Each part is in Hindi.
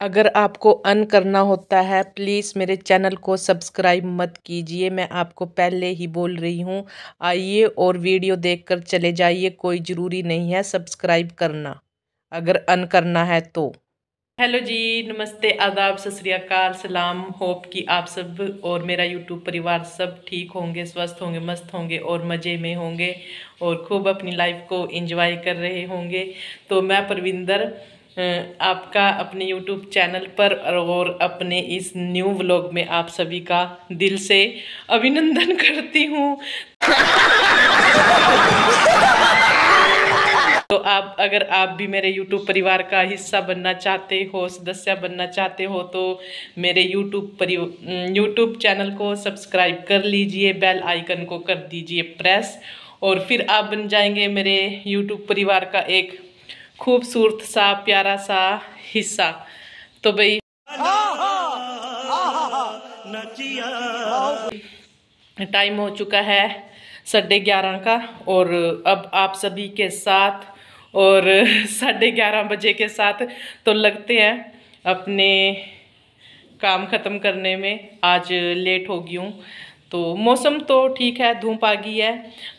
अगर आपको अन करना होता है प्लीज़ मेरे चैनल को सब्सक्राइब मत कीजिए मैं आपको पहले ही बोल रही हूँ आइए और वीडियो देखकर चले जाइए कोई ज़रूरी नहीं है सब्सक्राइब करना अगर अन करना है तो हेलो जी नमस्ते आदाब सत सलाम होप कि आप सब और मेरा यूट्यूब परिवार सब ठीक होंगे स्वस्थ होंगे मस्त होंगे और मज़े में होंगे और खूब अपनी लाइफ को एंजॉय कर रहे होंगे तो मैं परविंदर आपका अपने यूट्यूब चैनल पर और अपने इस न्यू व्लॉग में आप सभी का दिल से अभिनंदन करती हूँ तो आप अगर आप भी मेरे YouTube परिवार का हिस्सा बनना चाहते हो सदस्य बनना चाहते हो तो मेरे YouTube परि यूट्यूब चैनल को सब्सक्राइब कर लीजिए बेल आइकन को कर दीजिए प्रेस और फिर आप बन जाएंगे मेरे YouTube परिवार का एक खूबसूरत सा प्यारा सा हिस्सा तो भाई टाइम हो चुका है साढ़े ग्यारह का और अब आप सभी के साथ और साढ़े ग्यारह बजे के साथ तो लगते हैं अपने काम ख़त्म करने में आज लेट हो गई हूँ तो मौसम तो ठीक है धूप आ गई है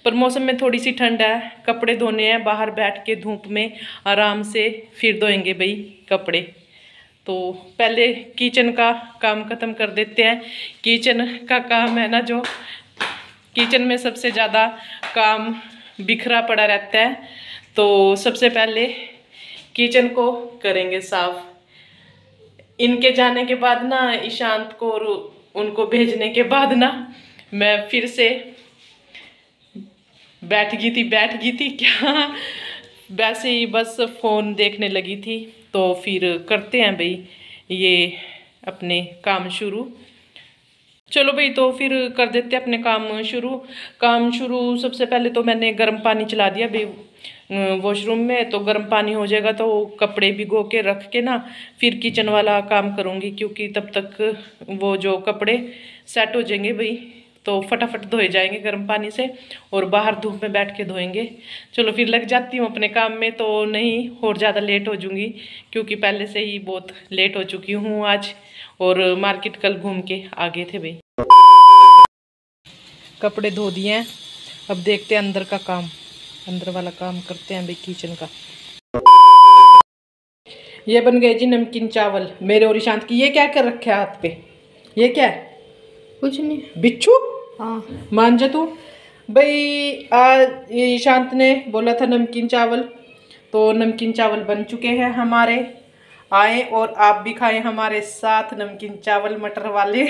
पर मौसम में थोड़ी सी ठंड है कपड़े धोने हैं बाहर बैठ के धूप में आराम से फिर धोएंगे भाई कपड़े तो पहले किचन का काम ख़त्म कर देते हैं किचन का काम है ना जो किचन में सबसे ज़्यादा काम बिखरा पड़ा रहता है तो सबसे पहले किचन को करेंगे साफ इनके जाने के बाद ना ईशांत को और उनको भेजने के बाद ना मैं फिर से बैठ गई थी बैठ गई थी क्या वैसे ही बस फ़ोन देखने लगी थी तो फिर करते हैं भाई ये अपने काम शुरू चलो भाई तो फिर कर देते अपने काम शुरू काम शुरू सबसे पहले तो मैंने गर्म पानी चला दिया भाई वॉशरूम में तो गर्म पानी हो जाएगा तो कपड़े भिगो के रख के ना फिर किचन वाला काम करूँगी क्योंकि तब तक वो जो कपड़े सेट हो जाएंगे भाई तो फटाफट धोए जाएंगे गर्म पानी से और बाहर धूप में बैठ के धोएंगे चलो फिर लग जाती हूँ अपने काम में तो नहीं और ज़्यादा लेट हो जूँगी क्योंकि पहले से ही बहुत लेट हो चुकी हूँ आज और मार्केट कल घूम के आ गए थे भाई कपड़े धो दिए हैं अब देखते हैं अंदर का काम अंदर वाला काम करते हैं अभी किचन का ये बन गए जी नमकीन चावल मेरे और ईशांत की ये क्या कर रखे हाथ पे ये क्या है कुछ नहीं बिच्छू हाँ मान जा तू भाई आज ईशांत ने बोला था नमकीन चावल तो नमकीन चावल बन चुके हैं हमारे आए और आप भी खाएं हमारे साथ नमकीन चावल मटर वाले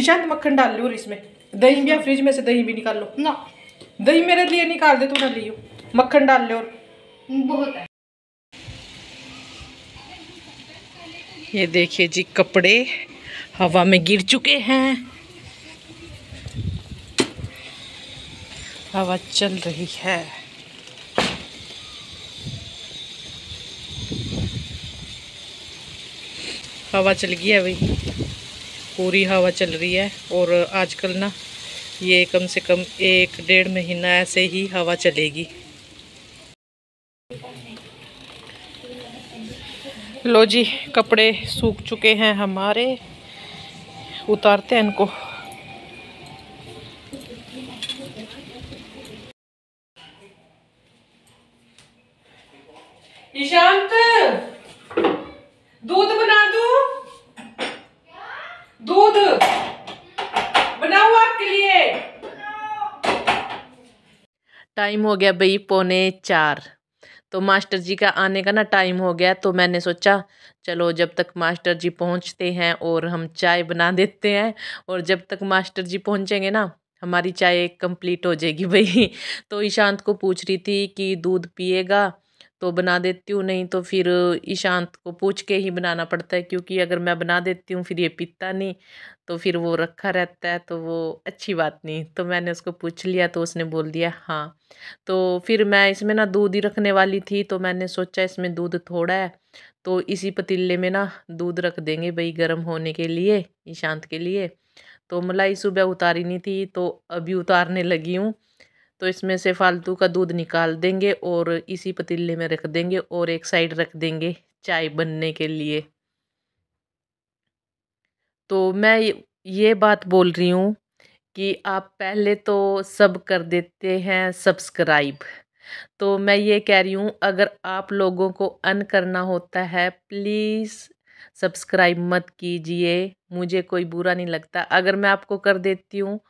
ईशांत मक्खन डाल लो और इसमें दही भी फ्रिज में से दही भी निकाल लो ना दही मेरे लिए निकाल दे तू ना लियो मक्खन डाल ले और बहुत है ये देखिए जी कपड़े हवा में गिर चुके हैं हवा चल रही है हवा चल गई है भाई पूरी हवा चल रही है और आजकल ना ये कम से कम एक डेढ़ महीना ऐसे ही हवा चलेगी लो जी कपड़े सूख चुके हैं हमारे उतारते हैं इनको टाइम हो गया भाई पौने चार तो मास्टर जी का आने का ना टाइम हो गया तो मैंने सोचा चलो जब तक मास्टर जी पहुंचते हैं और हम चाय बना देते हैं और जब तक मास्टर जी पहुंचेंगे ना हमारी चाय कंप्लीट हो जाएगी भाई तो ईशांत को पूछ रही थी कि दूध पिएगा तो बना देती हूँ नहीं तो फिर ईशांत को पूछ के ही बनाना पड़ता है क्योंकि अगर मैं बना देती हूँ फिर ये पीता नहीं तो फिर वो रखा रहता है तो वो अच्छी बात नहीं तो मैंने उसको पूछ लिया तो उसने बोल दिया हाँ तो फिर मैं इसमें ना दूध ही रखने वाली थी तो मैंने सोचा इसमें दूध थोड़ा है तो इसी पतीले में ना दूध रख देंगे भाई गर्म होने के लिए ईशांत के लिए तो मलाई सुबह उतारी नहीं थी तो अभी उतारने लगी हूँ तो इसमें से फालतू का दूध निकाल देंगे और इसी पतीले में रख देंगे और एक साइड रख देंगे चाय बनने के लिए तो मैं ये बात बोल रही हूँ कि आप पहले तो सब कर देते हैं सब्सक्राइब तो मैं ये कह रही हूँ अगर आप लोगों को अन करना होता है प्लीज़ सब्सक्राइब मत कीजिए मुझे कोई बुरा नहीं लगता अगर मैं आपको कर देती हूँ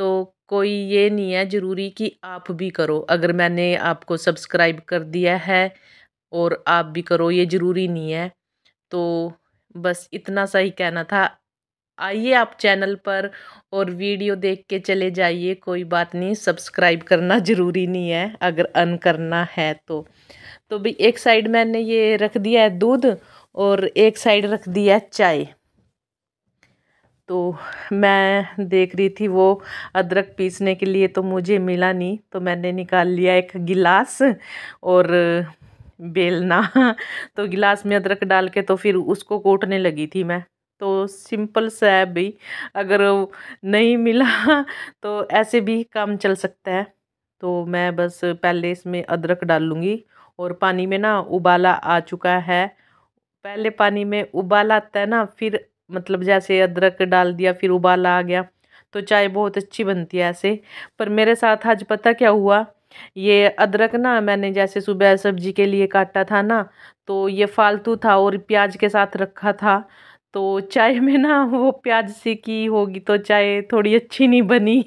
तो कोई ये नहीं है ज़रूरी कि आप भी करो अगर मैंने आपको सब्सक्राइब कर दिया है और आप भी करो ये ज़रूरी नहीं है तो बस इतना सा ही कहना था आइए आप चैनल पर और वीडियो देख के चले जाइए कोई बात नहीं सब्सक्राइब करना ज़रूरी नहीं है अगर अन करना है तो तो भी एक साइड मैंने ये रख दिया है दूध और एक साइड रख दिया है चाय तो मैं देख रही थी वो अदरक पीसने के लिए तो मुझे मिला नहीं तो मैंने निकाल लिया एक गिलास और बेलना तो गिलास में अदरक डाल के तो फिर उसको कोटने लगी थी मैं तो सिंपल सा है भाई अगर नहीं मिला तो ऐसे भी काम चल सकता है तो मैं बस पहले इसमें अदरक डाल लूँगी और पानी में ना उबाला आ चुका है पहले पानी में उबाल आता है ना फिर मतलब जैसे अदरक डाल दिया फिर उबाल आ गया तो चाय बहुत अच्छी बनती है ऐसे पर मेरे साथ आज पता क्या हुआ ये अदरक ना मैंने जैसे सुबह सब्जी के लिए काटा था ना तो ये फालतू था और प्याज के साथ रखा था तो चाय में ना वो प्याज से की होगी तो चाय थोड़ी अच्छी नहीं बनी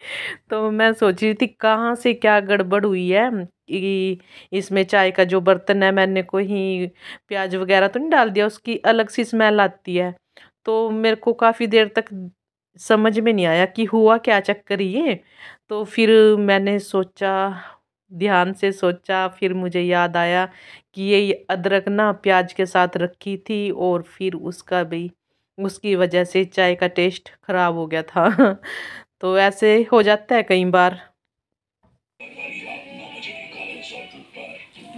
तो मैं सोच रही थी कहाँ से क्या गड़बड़ हुई है कि इसमें चाय का जो बर्तन है मैंने कोई प्याज वगैरह तो नहीं डाल दिया उसकी अलग सी स्मेल आती है तो मेरे को काफ़ी देर तक समझ में नहीं आया कि हुआ क्या चक्कर ये तो फिर मैंने सोचा ध्यान से सोचा फिर मुझे याद आया कि ये अदरक ना प्याज के साथ रखी थी और फिर उसका भी उसकी वजह से चाय का टेस्ट ख़राब हो गया था तो ऐसे हो जाता है कई बार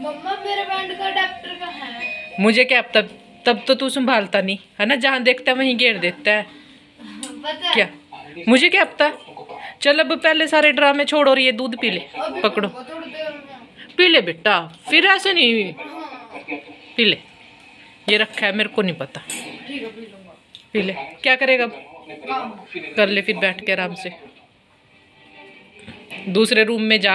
मम्मा मेरे बैंड का डॉक्टर है मुझे क्या अब तक तब तो तू संभालता नहीं है ना जहाँ देखता है वहीं घेर देता है क्या मुझे क्या पता चल अब पहले सारे ड्रामे छोड़ो और ये दूध पी ले तो पकड़ो पी ले बेटा फिर ऐसे नहीं हाँ। पी ले ये रखा है मेरे को नहीं पता पी ले क्या करेगा कर ले फिर बैठ के आराम से दूसरे रूम में जा